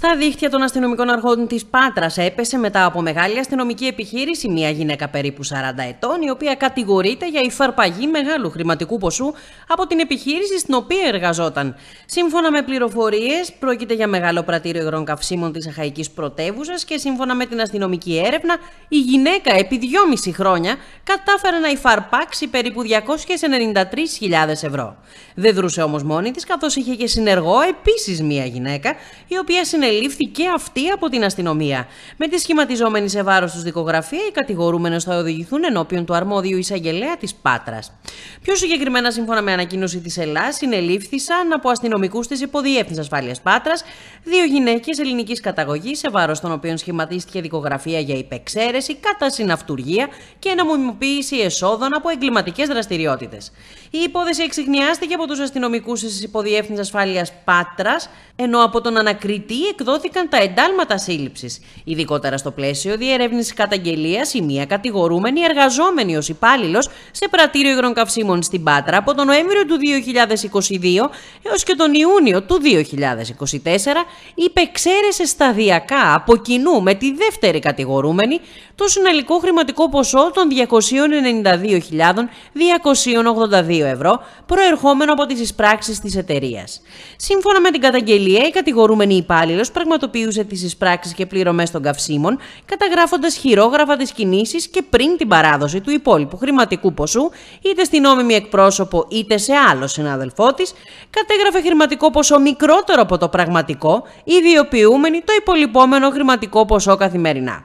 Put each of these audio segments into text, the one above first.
Στα δίχτυα των αστυνομικών αρχών της Πάτρας έπεσε μετά από μεγάλη αστυνομική επιχείρηση μια γυναίκα περίπου 40 ετών, η οποία κατηγορείται για υφαρπαγή μεγάλου χρηματικού ποσού από την επιχείρηση στην οποία εργαζόταν. Σύμφωνα με πληροφορίες, πρόκειται για μεγάλο πρατήριο υγρών καυσίμων της Αχαϊκής Πρωτεύουσας και σύμφωνα με την αστυνομική έρευνα, η γυναίκα επί 2,5 χρόνια κατάφερε να υφαρπάξει περίπου 293.000 ευρώ. Δεν δρούσε όμως μόνη της, καθώς είχε και συνεργό επίσης μια γυναίκα, η οποία συνελήφθη και αυτή από την αστυνομία. Με τη σχηματιζόμενη σε βάρος τους δικογραφία, οι κατηγορούμενες θα οδηγηθούν ενώπιον του αρμόδιου εισαγγελέα της Πάτρας. Πιο συγκεκριμένα, σύμφωνα με ανακοίνωση της Ελλάδα, συνελήφθησαν από αστυνομικούς της Υποδιεύθυνσης Ασφάλειας Πάτρας δύο γυναίκες ελληνικής καταγωγής, σε βάρος των οποίων σχηματίστηκε δικογραφία για υπεξαίρεση, κατά συναυτουργία και νομιμοποίηση εσόδων από εγκληματικές δραστηριότητες. Η υπόθεση εξηγνιάστηκε από τους αστυνομικούς της Υποδιεύθυνσης Ασφάλειας Πάτρας, ενώ από τον ανακριτή εκδόθηκαν τα εντάλματα σύλληψης, ειδικότερα στο πλαίσιο διερεύνησης καταγγελίας η μία κατηγορούμενη εργαζόμενη ως υπάλληλος σε πρατήριο υγρών καυσίμων στην Πάτρα από τον Νοέμβριο του 2022 έως και τον Ιούνιο του 2024, υπεξαίρεσε σταδιακά από κοινού με τη δεύτερη κατηγορούμενη το συνολικό χρηματικό ποσό των 292.282 ευρώ προερχόμενο από τις εισπράξεις της εταιρείας. Σύμφωνα με την καταγγελία, η κατηγορούμενη υπάλληλος πραγματοποιούσε τις εισπράξεις και πληρωμές των καυσίμων, καταγράφοντας χειρόγραφα τι κινήσει και πριν την παράδοση του υπόλοιπου χρηματικού ποσού, είτε στην νόμιμη εκπρόσωπο είτε σε άλλο συνάδελφό της, κατέγραφε χρηματικό ποσό μικρότερο από το πραγματικό, ιδιοποιούμενη το υπολοιπόμενο χρηματικό ποσό καθημερινά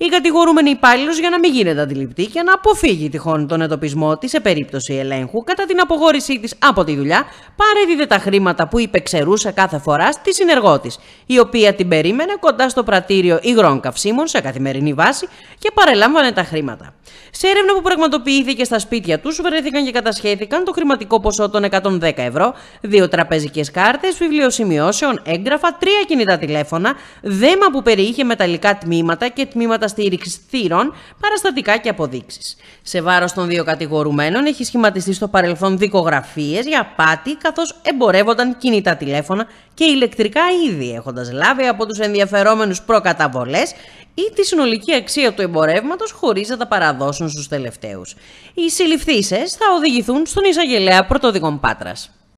η κατηγορούμενη υπάλληλος για να μην γίνεται αντιληπτή και να αποφύγει τυχόν τον εντοπισμό της σε περίπτωση ελέγχου κατά την απογόρησή της από τη δουλειά, παρέδιδε τα χρήματα που υπεξερούσε κάθε φορά στη συνεργό της, η οποία την περίμενε κοντά στο πρατήριο υγρών καυσίμων σε καθημερινή βάση και παρελάμβανε τα χρήματα. Σε έρευνα που πραγματοποιήθηκε στα σπίτια τους, βρέθηκαν και κατασχέθηκαν το χρηματικό ποσό των 110 ευρώ, δύο τραπεζικές κάρτες, βιβλίο έγγραφα, τρία κινητά τηλέφωνα, δέμα που περιείχε μεταλλικά τμήματα και τμήματα στήριξης θύρων, παραστατικά και αποδείξεις. Σε βάρος των δύο κατηγορουμένων έχει σχηματιστεί στο παρελθόν δικογραφίες για πάτη, καθώς εμπορεύονταν κινητά τηλέφωνα και ηλεκτρικά είδη, έχοντας λάβει από τους ενδιαφερόμενους προκαταβολές ή τη συνολική αξία του εμπορεύματος χωρίς να τα παραδώσουν στους τελευταίους. Οι συλληφθήσεις θα οδηγηθούν στον εισαγγελέα πρωτοδικών Πάτρα.